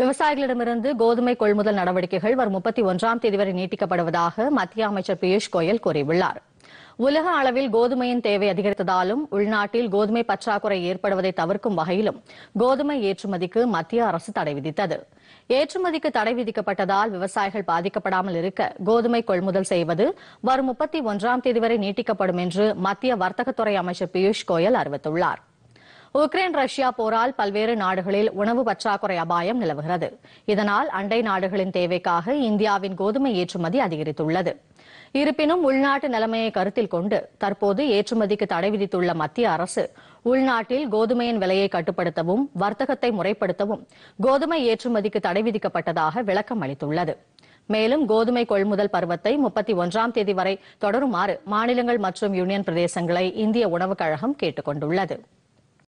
விவசாயிகளிடமிருந்து கோதுமை கொள்முதல் நடவடிக்கைகள் வரும் முப்பத்தி ஒன்றாம் தேதி வரை நீட்டிக்கப்படுவதாக மத்திய அமைச்சர் பியூஷ் கோயல் கூறியுள்ளார் உலக அளவில் கோதுமையின் தேவை அதிகரித்ததாலும் உள்நாட்டில் கோதுமை பற்றாக்குறை ஏற்படுவதை தவிர்க்கும் வகையிலும் கோதுமை ஏற்றுமதிக்கு மத்திய அரசு தடை விதித்தது ஏற்றுமதிக்கு தடை விதிக்கப்பட்டதால் விவசாயிகள் பாதிக்கப்படாமல் இருக்க கோதுமை கொள்முதல் செய்வது வரும் முப்பத்தி ஒன்றாம் தேதி வரை நீட்டிக்கப்படும் என்று மத்திய வர்த்தகத்துறை அமைச்சர் பியூஷ் கோயல் அறிவித்துள்ளாா் உக்ரைன் ரஷ்யா போரால் பல்வேறு நாடுகளில் உணவு பற்றாக்குறை அபாயம் நிலவுகிறது இதனால் அண்டை நாடுகளின் தேவைக்காக இந்தியாவின் கோதுமை ஏற்றுமதி அதிகரித்துள்ளது இருப்பினும் உள்நாட்டு நிலைமையை கருத்தில் கொண்டு தற்போது ஏற்றுமதிக்கு தடை விதித்துள்ள மத்திய அரசு உள்நாட்டில் கோதுமையின் விலையை கட்டுப்படுத்தவும் வர்த்தகத்தை முறைப்படுத்தவும் கோதுமை ஏற்றுமதிக்கு தடை விதிக்கப்பட்டதாக விளக்கம் அளித்துள்ளது மேலும் கோதுமை கொள்முதல் பருவத்தை முப்பத்தி ஒன்றாம் தேதி வரை தொடருமாறு மாநிலங்கள் மற்றும் யூனியன் பிரதேசங்களை இந்திய உணவுக் கழகம் கேட்டுக் கொண்டுள்ளது